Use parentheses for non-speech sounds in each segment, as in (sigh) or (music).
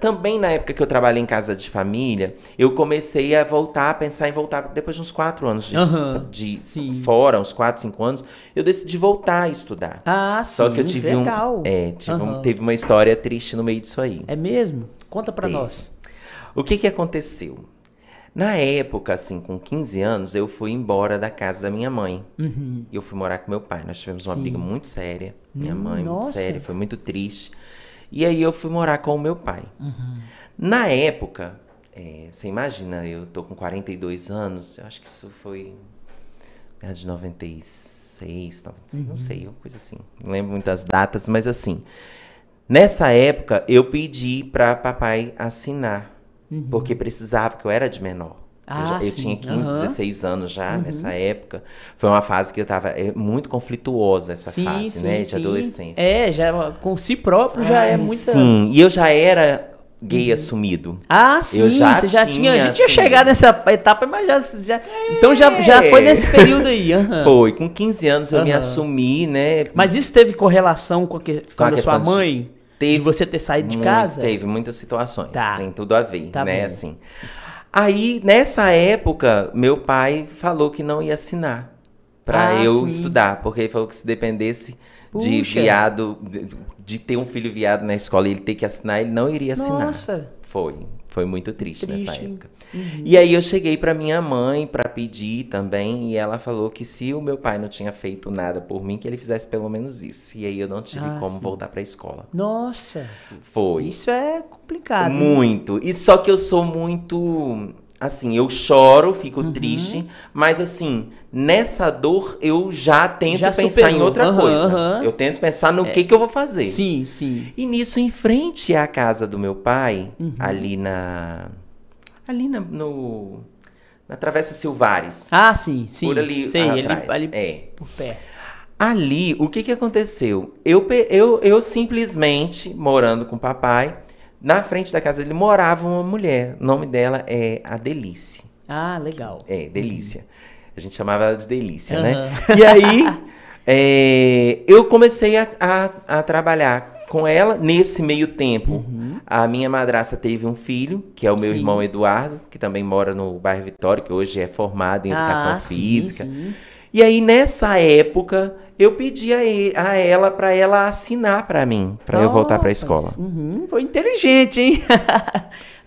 Também na época que eu trabalhei em casa de família, eu comecei a voltar, a pensar em voltar. Depois de uns quatro anos de, uhum, de fora, uns quatro, cinco anos, eu decidi voltar a estudar. Ah, Só sim. que eu tive legal. um. É, tive uhum. um, teve uma história triste no meio disso aí. É mesmo? Conta para nós. O que que aconteceu? Na época, assim, com 15 anos, eu fui embora da casa da minha mãe. Uhum. Eu fui morar com meu pai. Nós tivemos uma sim. briga muito séria. Minha hum, mãe, Nossa. muito séria, foi muito triste. E aí eu fui morar com o meu pai. Uhum. Na época, é, você imagina, eu tô com 42 anos, eu acho que isso foi de 96, 96 uhum. não sei, uma coisa assim. Não lembro muitas datas, mas assim. Nessa época, eu pedi para papai assinar, uhum. porque precisava, que eu era de menor. Ah, eu, já, eu tinha 15, uhum. 16 anos já uhum. nessa época. Foi uma fase que eu tava é, muito conflituosa, essa sim, fase, sim, né? De sim. adolescência. É, já é com si próprio já é Ai, é muito. Sim, e eu já era gay uhum. assumido. Ah, sim, eu já você já tinha, tinha a gente tinha ia chegar nessa etapa, mas já, já é. então já, já foi nesse período aí. Uhum. Foi, com 15 anos eu uhum. me assumi, né? Mas isso teve correlação com a questão com a da sua mãe? Teve, de você ter saído de muito, casa? Teve muitas situações, tá. tem tudo a ver, tá né, bem. assim. Aí, nessa época, meu pai falou que não ia assinar para ah, eu sim. estudar, porque ele falou que se dependesse Puxa. de viado, de, de, ter um filho viado na escola e ele ter que assinar, ele não iria assinar. Nossa. Foi. Foi muito triste, triste. nessa época. Uhum. E aí eu cheguei para minha mãe para pedir também, e ela falou que se o meu pai não tinha feito nada por mim, que ele fizesse pelo menos isso. E aí eu não tive ah, como sim. voltar para a escola. Nossa. Foi. Isso é complicado. Muito. E só que eu sou muito assim, eu choro, fico uhum. triste, mas assim, nessa dor eu já tento já pensar superou. em outra uhum, coisa. Uhum. Eu tento pensar no é. que que eu vou fazer. Sim, sim. E nisso em frente à casa do meu pai, uhum. ali na ali na, no na Travessa Silvares. Ah, sim, sim. Por ali ali, atrás. Ali, é. por perto. Ali, o que que aconteceu? Eu, eu, eu simplesmente, morando com o papai, na frente da casa dele morava uma mulher. O nome dela é a Delice. Ah, legal. É, Delícia. A gente chamava ela de Delícia, uhum. né? E aí, (laughs) é, eu comecei a, a, a, trabalhar com ela. Nesse meio tempo, uhum. a minha madraça teve um filho, que é o meu sim. irmão Eduardo, que também mora no bairro Vitória, que hoje é formado em ah, educação ah, física. Sim, sim. E aí nessa época eu pedi a, a ela para ela assinar para mim, para eu voltar para a escola. Uhum, foi inteligente, hein?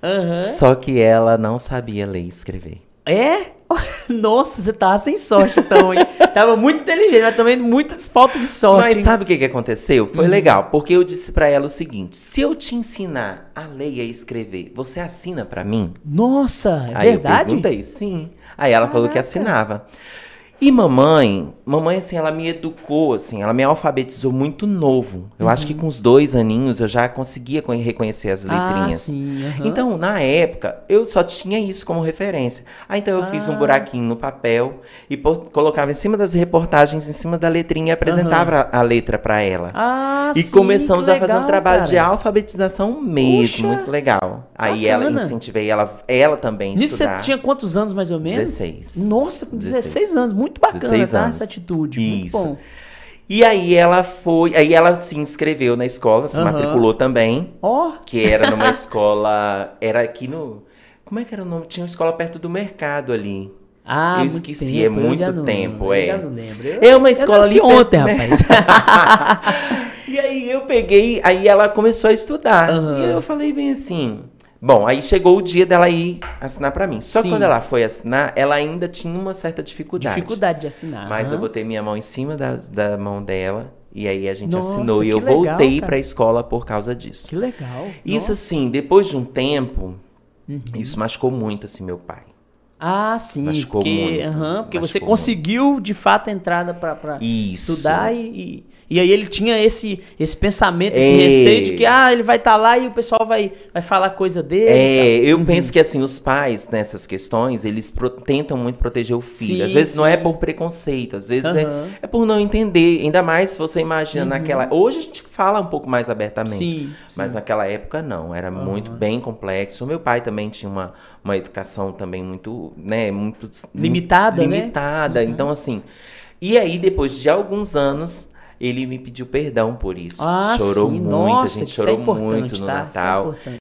uhum. (laughs) Só que ela não sabia ler e escrever. É? (laughs) Nossa, você tava tá sem sorte então, hein? (laughs) tava muito inteligente, mas também muita falta de sorte. Mas hein? sabe o que, que aconteceu? Foi uhum. legal, porque eu disse para ela o seguinte: se eu te ensinar a ler e a escrever, você assina para mim? Nossa, é Aí verdade? Eu perguntei, sim. Aí ela Caraca. falou que assinava. E mamãe, mamãe, assim, ela me educou, assim, ela me alfabetizou muito novo. Eu uhum. acho que uhum. com os dois aninhos eu já conseguia reconhecer as ah, letrinhas. Ah, sim, uhum. Então, na época, eu só tinha isso como referência. Ah, então eu ah. fiz um ah. buraquinho no papel e colocava em cima das reportagens, em cima da letrinha e apresentava uhum. a, a, letra para ela. Ah, e sim, começamos legal, a fazer um trabalho cara. de alfabetização mesmo, Puxa, muito legal. Aí bacana. ela incentivei ela, ela também Nisso estudar. Nisso você tinha quantos anos mais ou menos? 16. Nossa, 16, 16 anos, muito muito bacana, tá? Anos. Essa atitude. Isso. Muito bom. E aí ela foi, aí ela se inscreveu na escola, se uhum. matriculou também. Ó. Oh. Que era numa (laughs) escola, era aqui no, como é que era o nome? Tinha uma escola perto do mercado ali. Ah, eu esqueci, tempo, é muito tempo, é. Eu não lembro. Eu, é uma escola eu ali ontem, rapaz. (laughs) e aí eu peguei, aí ela começou a estudar. Uhum. E eu falei bem assim, Bom, aí chegou o dia dela ir assinar para mim. Só que quando ela foi assinar, ela ainda tinha uma certa dificuldade. Dificuldade de assinar. Mas eu botei minha mão em cima da, da mão dela e aí a gente Nossa, assinou e eu legal, voltei para a escola por causa disso. Que legal. Isso Nossa. assim, depois de um tempo, uhum. isso machucou muito assim meu pai. Ah, sim, porque, uhum, porque você conseguiu muito. de fato a entrada para estudar e, e aí ele tinha esse, esse pensamento, esse é. receio de que ah, ele vai estar tá lá e o pessoal vai, vai falar coisa dele. É, eu uhum. penso que assim, os pais nessas questões, eles pro, tentam muito proteger o filho. Sim, às vezes sim. não é por preconceito, às vezes uhum. é, é por não entender. Ainda mais se você imagina uhum. naquela. Hoje a gente fala um pouco mais abertamente. Sim, sim. Mas naquela época não, era uhum. muito bem complexo. Meu pai também tinha uma, uma educação também muito, né, muito limitada, limitada. Né? Uhum. Então assim, e aí depois de alguns anos ele me pediu perdão por isso. Ah, chorou sim. muito, Nossa, a gente é chorou é muito no tá? É Natal. É